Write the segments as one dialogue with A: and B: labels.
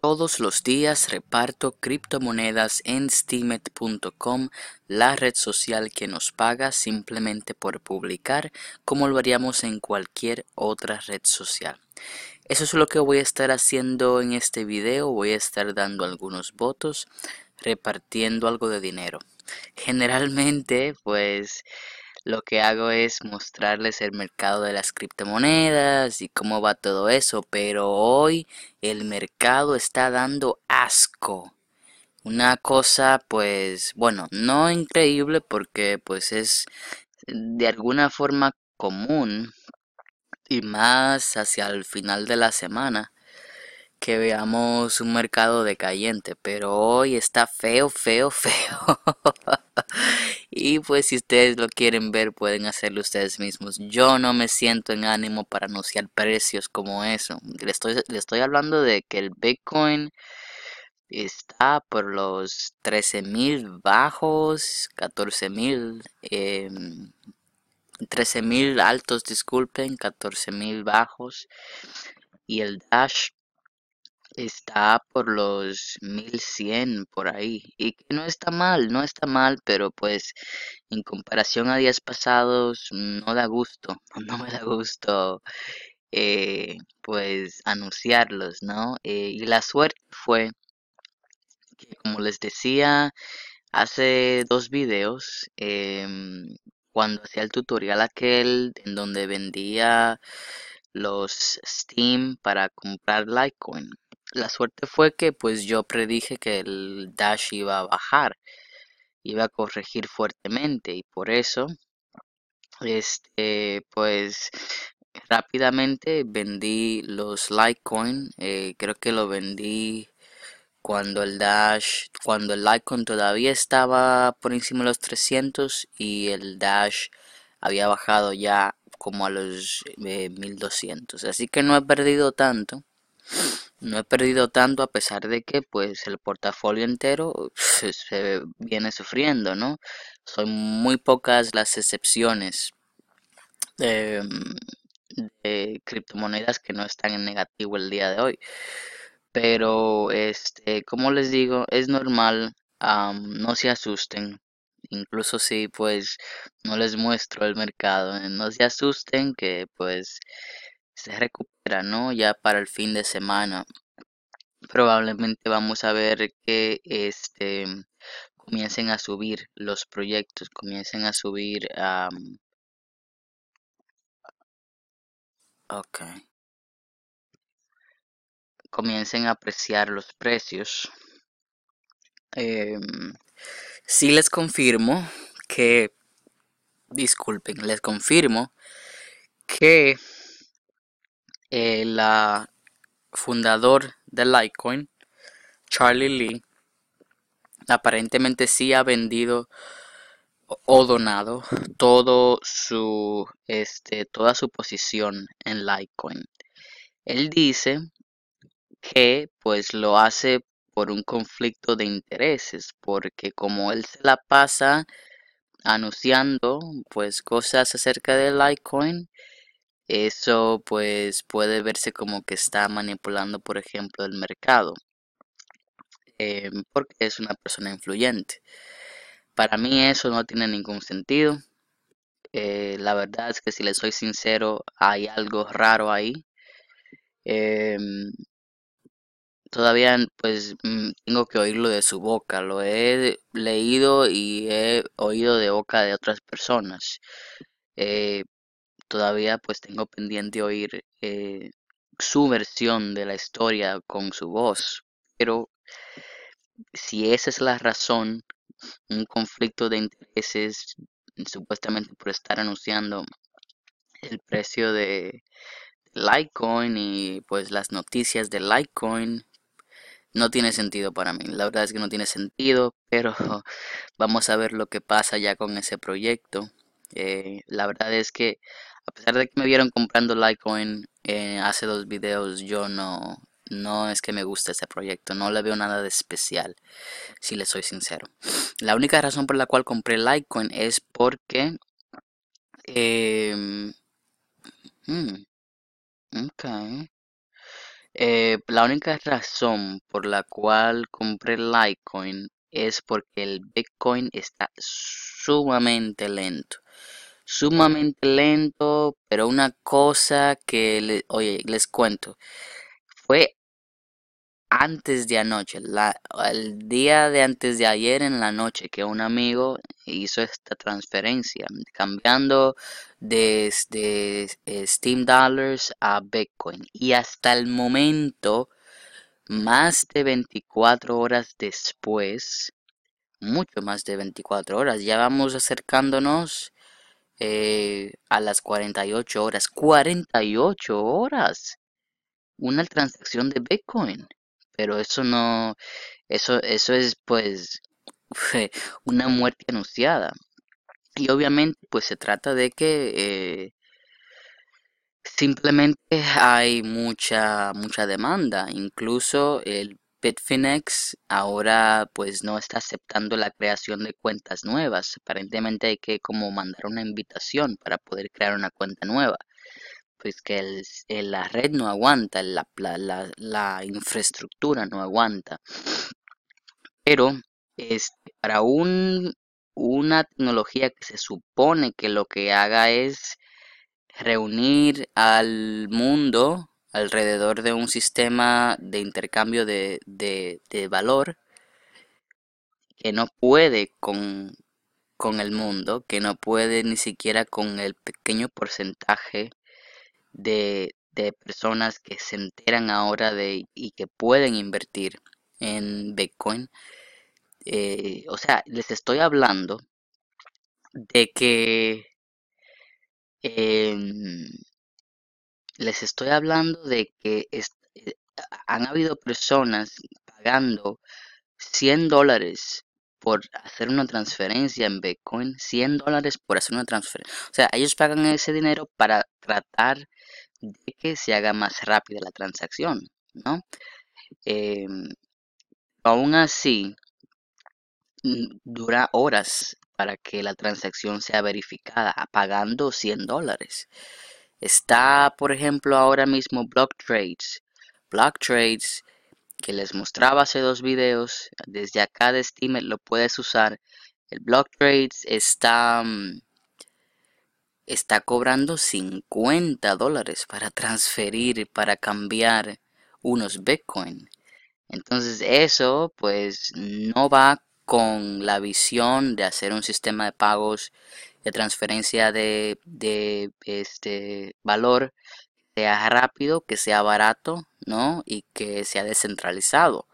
A: Todos los días reparto criptomonedas en steemit.com, la red social que nos paga simplemente por publicar, como lo haríamos en cualquier otra red social. Eso es lo que voy a estar haciendo en este video, voy a estar dando algunos votos repartiendo algo de dinero. Generalmente, pues lo que hago es mostrarles el mercado de las criptomonedas y cómo va todo eso, pero hoy el mercado está dando asco. Una cosa, pues, bueno, no increíble porque pues es de alguna forma común y más hacia el final de la semana que veamos un mercado decayente, pero hoy está feo, feo, feo. y pues si ustedes lo quieren ver, pueden hacerlo ustedes mismos. Yo no me siento en ánimo para anunciar precios como eso. Le estoy, le estoy hablando de que el Bitcoin está por los 13.000 bajos, 14.000, 13.000 em, altos, disculpen, 14.000 bajos. Y el Dash está por los 1100 por ahí. Y que no está mal, no está mal, pero pues en comparación a días pasados no da gusto, no me da gusto eh, pues anunciarlos, ¿no? Eh, y la suerte fue que como les decía hace dos videos, em, cuando hacía el tutorial aquel en donde vendía los Steam para comprar Litecoin. La suerte fue que pues yo predije que el Dash iba a bajar, iba a corregir fuertemente y por eso, este, pues rápidamente vendí los Litecoin, eh, creo que lo vendí cuando el Dash, cuando el Litecoin todavía estaba por encima de los 300 y el Dash había bajado ya como a los 1200. Eh, Así que no he perdido tanto. No he perdido tanto a pesar de que pues el portafolio entero se, viene sufriendo, ¿no? Son muy pocas las excepciones em, de, criptomonedas que no están en negativo el día de hoy. Pero, este, como les digo, es normal, no se asusten, incluso si pues no les muestro el mercado, eh, no se asusten que pues se recupera, ¿no? Ya para el fin de semana. Probablemente vamos a ver que este comiencen a subir los proyectos, comiencen a subir a... ok. Comiencen a apreciar los precios. Si em, sí les confirmo que, disculpen, les confirmo que el eh, fundador de Litecoin, Charlie Lee, aparentemente sí ha vendido o donado todo su este toda su posición en Litecoin. Él dice que pues lo hace por un conflicto de intereses, porque como él se la pasa anunciando pues cosas acerca de Litecoin, eso pues puede verse como que está manipulando, por ejemplo, el mercado, eh, porque es una persona influyente. Para mí eso no tiene ningún sentido. Eh, la verdad es que si le soy sincero, hay algo raro ahí. Eh, todavía pues mm, tengo que oírlo de su boca. Lo he leído y he oído de boca de otras personas todavía pues tengo pendiente oír eh, su versión de la historia con su voz. Pero si esa es la razón, un conflicto de intereses supuestamente por estar anunciando el precio de Litecoin y pues las noticias de Litecoin no tiene sentido para mí. La verdad es que no tiene sentido, pero vamos a ver lo que pasa ya con ese proyecto. Eh, la verdad es que a pesar de que me vieron comprando Litecoin eh, hace dos videos, yo no, no es que me guste este proyecto, no le veo nada de especial, si le soy sincero. La única razón por la cual compré Litecoin es porque... Em, mm, eh, la única razón por la cual compré Litecoin es porque el Bitcoin está sumamente lento sumamente lento, pero una cosa que, oye, les cuento, fue antes de anoche, la, el día de antes de ayer en la noche, que un amigo hizo esta transferencia, cambiando desde eh, Steam Dollars a Bitcoin. Y hasta el momento, más de 24 horas después, mucho más de 24 horas, ya vamos acercándonos eh, a las 48 horas. 48 horas. Una transacción de Bitcoin. Pero eso no, eso, eso es pues una muerte anunciada. Y obviamente pues se trata de que eh, simplemente hay mucha, mucha demanda. Incluso el Bitfinex ahora pues no está aceptando la creación de cuentas nuevas. Aparentemente hay que como mandar una invitación para poder crear una cuenta nueva. Pues que eh, la red no aguanta, la, infraestructura no aguanta. Pero este, para un, una tecnología que se supone que lo que haga es reunir al mundo alrededor de un sistema de intercambio de, de, valor que no puede con, con, el mundo, que no puede ni siquiera con el pequeño porcentaje de, de personas que se enteran ahora de y que pueden invertir en Bitcoin. Eh, o sea, les estoy hablando de que em, les estoy hablando de que eh, han habido personas pagando 100 dólares por hacer una transferencia en Bitcoin, 100 dólares por hacer una transferencia. O sea, ellos pagan ese dinero para tratar de que se haga más rápida la transacción, ¿no? Em, aún así, mm, dura horas para que la transacción sea verificada, pagando 100 dólares. Está, por ejemplo, ahora mismo Block Trades. Block Trades, que les mostraba hace dos videos, desde acá de Steam lo puedes usar. El Block Trades está, mm, está cobrando 50 dólares para transferir, para cambiar unos Bitcoin. Entonces eso pues no va con la visión de hacer un sistema de pagos de transferencia de, este valor que sea rápido, que sea barato, ¿no? Y que sea descentralizado,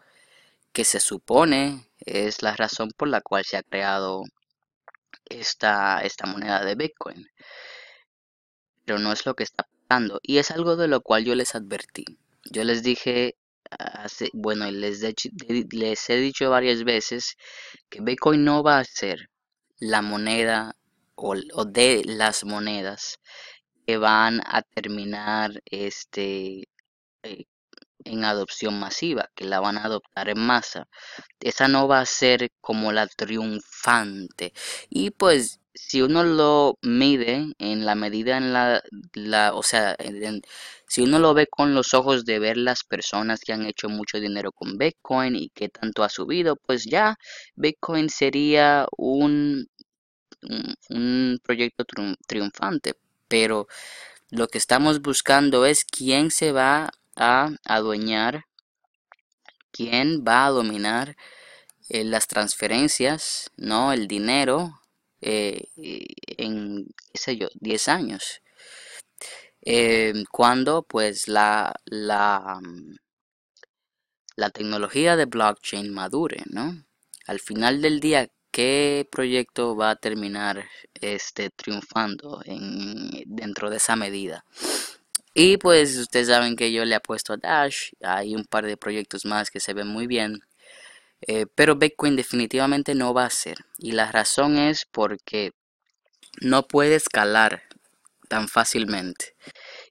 A: que se supone es la razón por la cual se ha creado esta, esta moneda de Bitcoin. Pero no es lo que está pasando. Y es algo de lo cual yo les advertí. Yo les dije hace, ah, bueno, les, les he dicho varias veces que Bitcoin no va a ser la moneda o, de las monedas que van a terminar este eh, en adopción masiva, que la van a adoptar en masa. Esa no va a ser como la triunfante. Y pues si uno lo mide en la medida en la, la o sea, si uno lo ve con los ojos de ver las personas que han hecho mucho dinero con Bitcoin y que tanto ha subido, pues ya Bitcoin sería un, un, proyecto triunfante. Pero lo que estamos buscando es quién se va a adueñar, quién va a dominar eh, las transferencias, ¿no? El dinero eh, en, sé 10 años. Em, cuando pues la, la, mm, la tecnología de blockchain madure, ¿no? Al final del día, ¿qué proyecto va a terminar este, triunfando en, dentro de esa medida? Y pues ustedes saben que yo le apuesto a Dash, hay un par de proyectos más que se ven muy bien, eh, pero Bitcoin definitivamente no va a ser. Y la razón es porque no puede escalar tan fácilmente.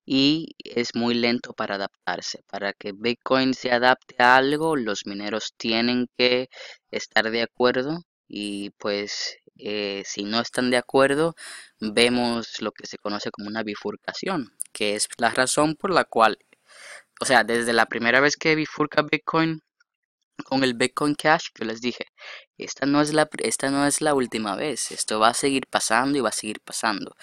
A: Y es muy lento para adaptarse. Para que Bitcoin se adapte a algo, los mineros tienen que estar de acuerdo. Y pues eh, si no están de acuerdo, vemos lo que se conoce como una bifurcación, que es la razón por la cual, o sea, desde la primera vez que bifurca Bitcoin, con el Bitcoin Cash, yo les dije, esta no, es la, esta no es la última vez, esto va a seguir pasando y va a seguir pasando.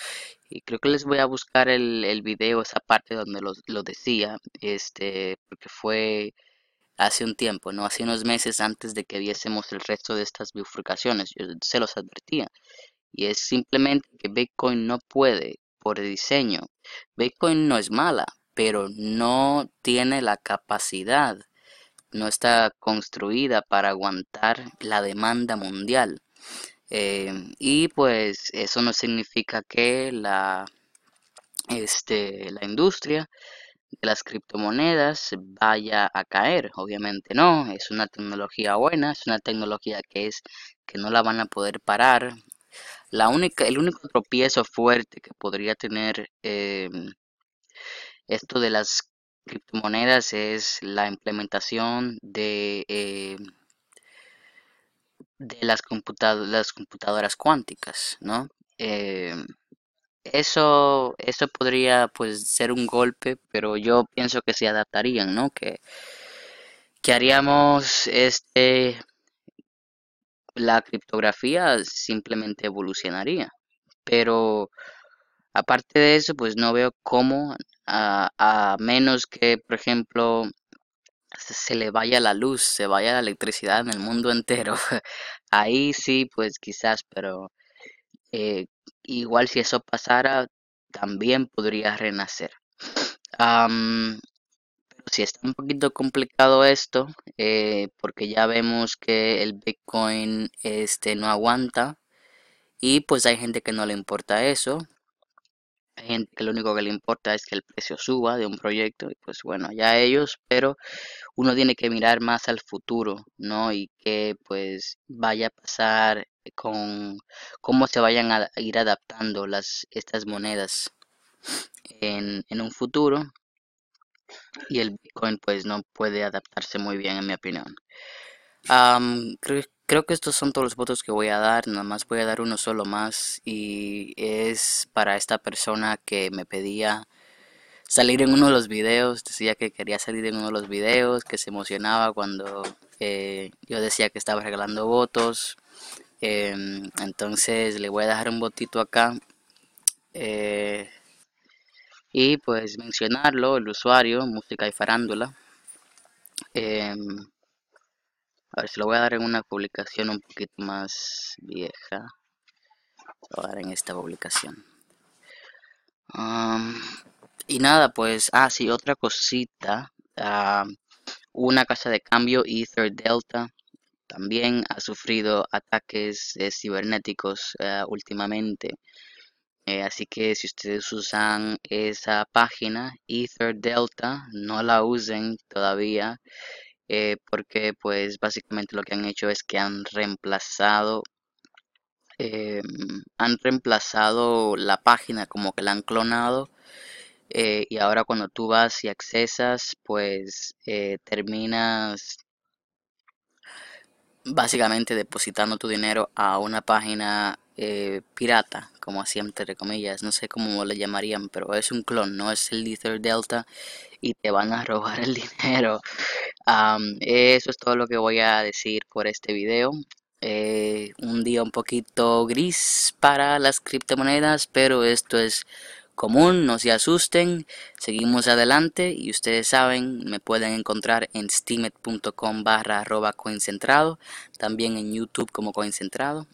A: Y creo que les voy a buscar el, el video, esa parte donde lo, lo, decía, este, porque fue hace un tiempo, ¿no? Hace unos meses antes de que viésemos el resto de estas bifurcaciones, yo se los advertía. Y es simplemente que Bitcoin no puede, por diseño, Bitcoin no es mala, pero no tiene la capacidad no está construida para aguantar la demanda mundial. Eh, y pues eso no significa que la, este, la industria de las criptomonedas vaya a caer. Obviamente no, es una tecnología buena, es una tecnología que es que no la van a poder parar. La única, el único tropiezo fuerte que podría tener em, esto de las criptomonedas es la implementación de, eh, de las, las, computadoras cuánticas, ¿no? Eh, eso, eso podría pues ser un golpe, pero yo pienso que se adaptarían, ¿no? Que, que haríamos este la criptografía simplemente evolucionaría. Pero aparte de eso, pues no veo cómo a, menos que, por ejemplo, se le vaya la luz, se vaya la electricidad en el mundo entero. Ahí sí, pues quizás, pero eh, igual si eso pasara, también podría renacer. pero si está un poquito complicado esto, eh, porque ya vemos que el Bitcoin este, no aguanta y pues hay gente que no le importa eso, gente que lo único que le importa es que el precio suba de un proyecto y pues bueno, ya ellos, pero uno tiene que mirar más al futuro, ¿no? Y que pues vaya a pasar con cómo se vayan a ir adaptando las, estas monedas en, en un futuro. Y el Bitcoin pues no puede adaptarse muy bien en mi opinión. Creo que estos son todos los votos que voy a dar, nada más voy a dar uno solo más y es para esta persona que me pedía salir en uno de los videos, decía que quería salir en uno de los videos, que se emocionaba cuando eh, yo decía que estaba regalando votos. Em, entonces le voy a dejar un votito acá eh, y pues mencionarlo, el usuario, música y farándula. Em, a ver, se lo voy a dar en una publicación un poquito más vieja. voy a dar en esta publicación. y nada, pues, ah, sí, otra cosita. una casa de cambio, Ether Delta, también ha sufrido ataques eh, cibernéticos eh, últimamente. Eh, así que si ustedes usan esa página, Ether Delta, no la usen todavía. Eh, porque pues básicamente lo que han hecho es que han reemplazado eh, han reemplazado la página como que la han clonado eh, y ahora cuando tú vas y accesas pues terminas básicamente depositando tu dinero a una página pirata, como así entre comillas, no sé cómo le llamarían, pero es un clon, no es el Ether Delta y te van a robar el dinero eso es todo lo que voy a decir por este video. Eh, un día un poquito gris para las criptomonedas, pero esto es común, no se asusten, seguimos adelante y ustedes saben, me pueden encontrar en steamet.com barra arroba coincentrado, también en YouTube como coincentrado.